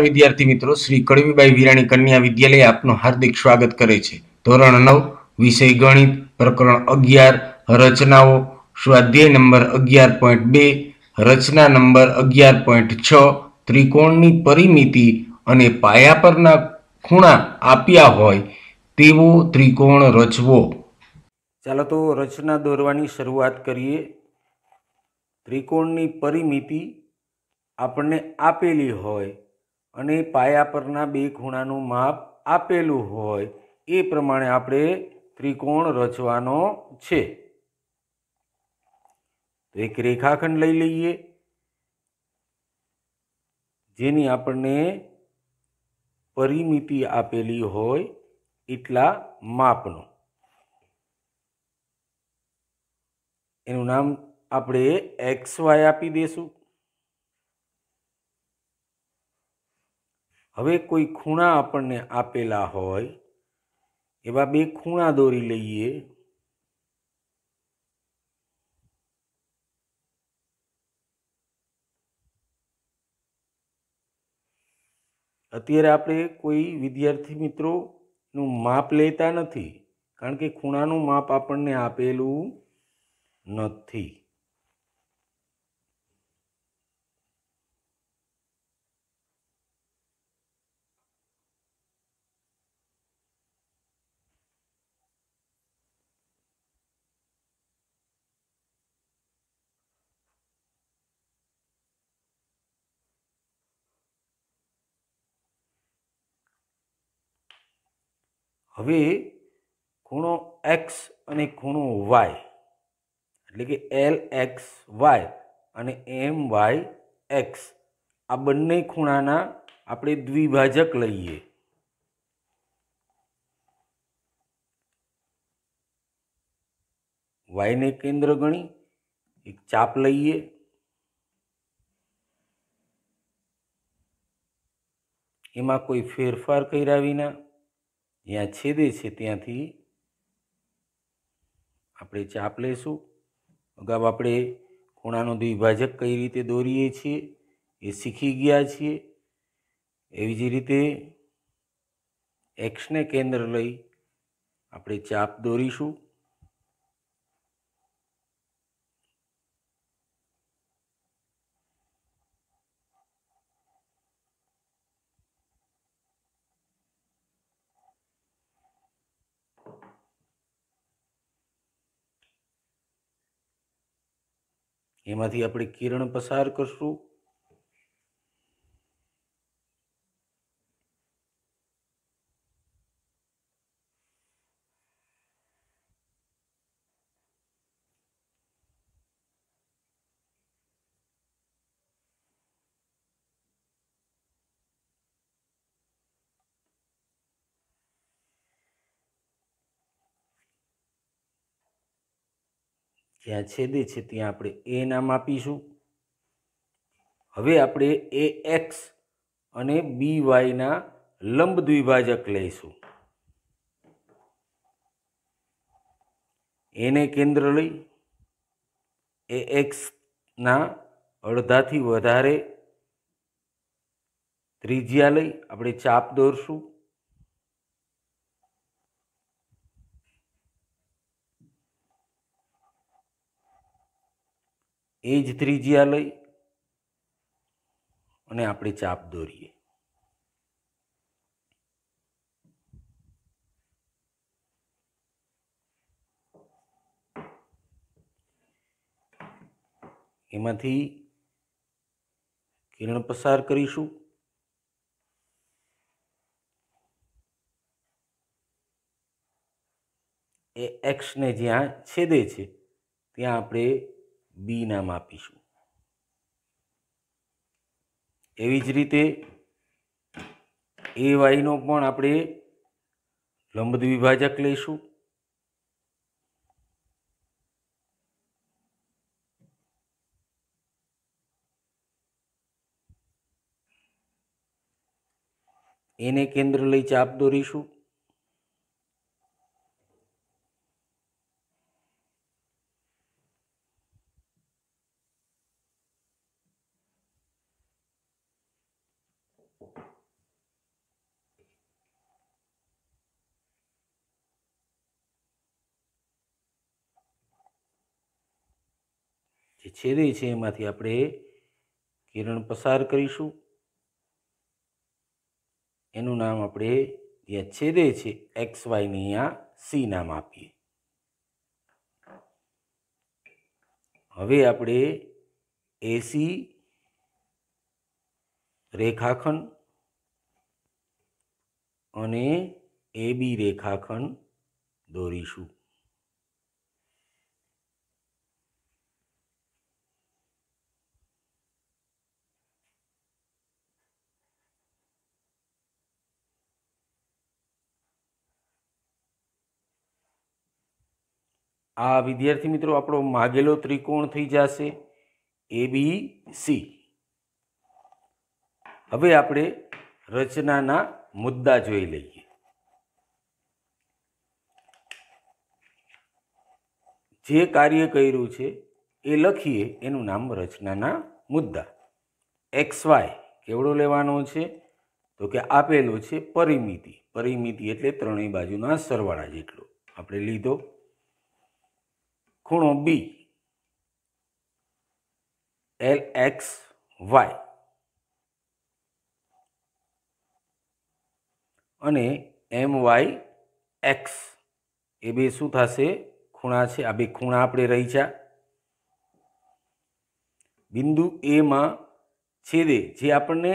નમસ્કાર વિદ્યાર્થી મિત્રો શ્રી કડવીબાઈ વિરાણી કન્યા વિદ્યાલય આપનું હાર્દિક સ્વાગત કરે છે ધોરણ નવ વિષય ગણિત પ્રકરણ અગિયાર રચનાઓ સ્વાધ્યાય નંબર અગિયાર પોઈન્ટ બે રચના નંબર અગિયાર પોઈન્ટ છ ત્રિકોણની પરિમિતિ અને પાયા પરના ખૂણા આપ્યા હોય તેવો ત્રિકોણ રચવો ચાલો તો રચના દોરવાની શરૂઆત કરીએ ત્રિકોણની પરિમિતિ આપણને આપેલી હોય અને પાયા પરના બે ખૂણાનું માપ આપેલું હોય એ પ્રમાણે આપણે ત્રિકોણ રચવાનો છે તો એક રેખાખંડ લઈ લઈએ જેની આપણને પરિમિતિ આપેલી હોય એટલા માપનો એનું નામ આપણે એક્સ વાય આપી દઈશું હવે કોઈ ખૂણા આપણને આપેલા હોય એવા બે ખૂણા દોરી લઈએ અત્યારે આપણે કોઈ વિદ્યાર્થી મિત્રોનું માપ લેતા નથી કારણ કે ખૂણાનું માપ આપણને આપેલું નથી હવે ખૂણો એક્સ અને ખૂણો વાય એટલે કે એલ એક્સ વાય અને એમ વાય એક્સ આ બંને ખૂણાના આપણે દ્વિભાજક લઈએ વાયને કેન્દ્ર ગણી એક ચાપ લઈએ એમાં કોઈ ફેરફાર કર્યા વિના જ્યાં છેદે છે ત્યાંથી આપણે ચાપ લઈશું અગાઉ આપણે ખૂણાનો દ્વિભાજક કઈ રીતે દોરીએ છીએ એ શીખી ગયા છીએ એવી જ રીતે એક્સને કેન્દ્ર લઈ આપણે ચાપ દોરીશું એમાંથી આપણે કિરણ પસાર કરશું જ્યાં છેદે છે ત્યાં આપણે એ નામ આપીશું હવે આપણે એ એક્સ અને બી વાયના લંબ દ્વિભાજક લઈશું એને કેન્દ્ર લઈ એ એક્સના અડધાથી વધારે ત્રિજ્યા લઈ આપણે ચાપ દોરશું એ જ ત્રિજ્યા લઈ અને આપણે ચાપ દોરીએ એમાંથી કિરણ પસાર કરીશું એ એક્સને જ્યાં છેદે છે ત્યાં આપણે બી નામ આપીશું એવી જ રીતે એ વાયનો પણ આપણે લંબ દ્વિભાજક લઈશું એને કેન્દ્ર લઈ ચાપ દોરીશું જે છેદે છે એમાંથી આપણે કિરણ પસાર કરીશું એનું નામ આપણે જ્યાં છેદે છે એક્સ વાયને અહીંયા સી નામ આપીએ હવે આપણે એસી રેખાખંડ અને એ બી રેખાખંડ દોરીશું આ વિદ્યાર્થી મિત્રો આપણો માગેલો ત્રિકોણ થઈ જશે એ બી સી હવે આપણે રચનાના મુદ્દા જોઈ લઈએ જે કાર્ય કર્યું છે એ લખીએ એનું નામ રચનાના મુદ્દા એક્સ વાય કેવડો લેવાનો છે તો કે આપેલો છે પરિમિતિ પરિમિતિ એટલે ત્રણેય બાજુના સરવાળા જેટલો આપણે લીધો ખૂણો બી એલ એક્સ વાય અને એમ વાય એક્સ એ બે શું થશે ખૂણા છે આ બે ખૂણા આપણે રહી છે બિંદુ એમાં છેદે જે આપણને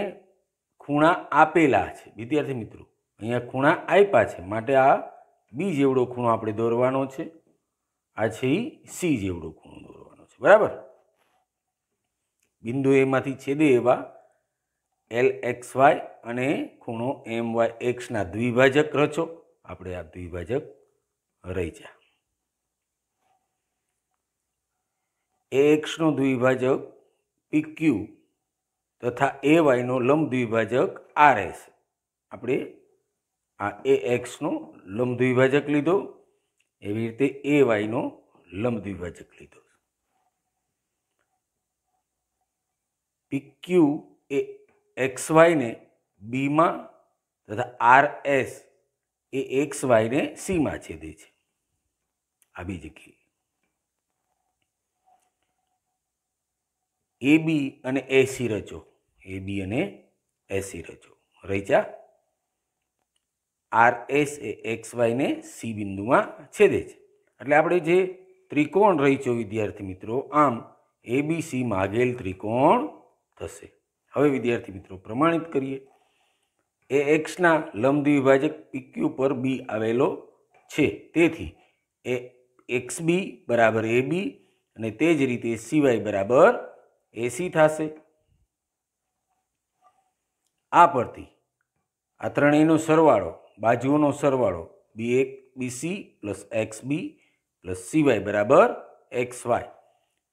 ખૂણા આપેલા છે વિદ્યાર્થી મિત્રો અહીંયા ખૂણા આપ્યા છે માટે આ બી જેવડો ખૂણો આપણે દોરવાનો છે આ છે એ સી જેવડો ખૂણો દોરવાનો છે બરાબર બિંદુ એમાંથી છેદે એવા એલ એક્સ વાય અને ખૂણો એમ વાય એક્સના દ્વિભાજક રચો આપણે આ દ્વિભાજક રહી જા એ એક્સનો દ્વિભાજક પીક્યુ તથા એ વાયનો લંબ દ્વિભાજક આર એસ આપણે આ એ એક્સનો લંબ દ્વિભાજક લીધો એવી રીતે એ વાયનો લંબ દ્વિભાજક લીધો પીક્યુ એ એક્સ વાયને બીમાં તથા આર એસ એ એક્સ વાયને સીમાં છેદે છે આ બી જગ્યાએ એ બી અને એસી રચો એ બી અને એસી રચો રહીચા આર એસ એ એક્સ વાયને સી બિંદુમાં છેદે છે એટલે આપણે જે ત્રિકોણ રહીચો વિદ્યાર્થી મિત્રો આમ સી માગેલ ત્રિકોણ થશે હવે વિદ્યાર્થી મિત્રો પ્રમાણિત કરીએ એ એક્સના લંબ દ્વિભાજક પીક્યુ પર બી આવેલો છે તેથી એ એક્સ બી બરાબર એ બી અને તે જ રીતે સીવાય બરાબર એસી થશે આ પરથી આ ત્રણેયનો સરવાળો બાજુઓનો સરવાળો બી એક B C plus X B plus C Y બરાબર એક્સ વાય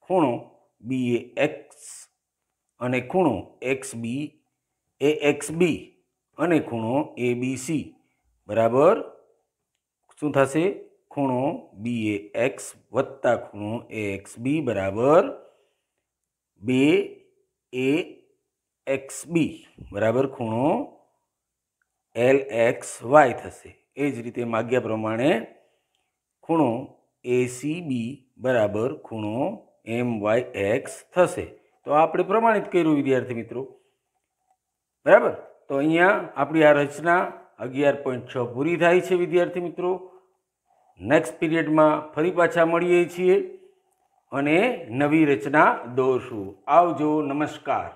ખૂણો બી એ એક્સ અને ખૂણો એક્સ બી એ એક્સ બી અને ખૂણો એ બી સી બરાબર શું થશે ખૂણો બી એ એક્સ વત્તા ખૂણો એ એક્સ બી બરાબર બે એ એક્સ બી બરાબર ખૂણો એલ એક્સ વાય થશે એ જ રીતે માગ્યા પ્રમાણે ખૂણો એસી બી બરાબર ખૂણો એમ વાય એક્સ થશે તો આપણે પ્રમાણિત કર્યું વિદ્યાર્થી મિત્રો બરાબર તો અહીંયા આપણી આ રચના અગિયાર પોઈન્ટ છ પૂરી થાય છે વિદ્યાર્થી મિત્રો નેક્સ્ટ પીરિયડમાં ફરી પાછા મળીએ છીએ અને નવી રચના દોરશું આવજો નમસ્કાર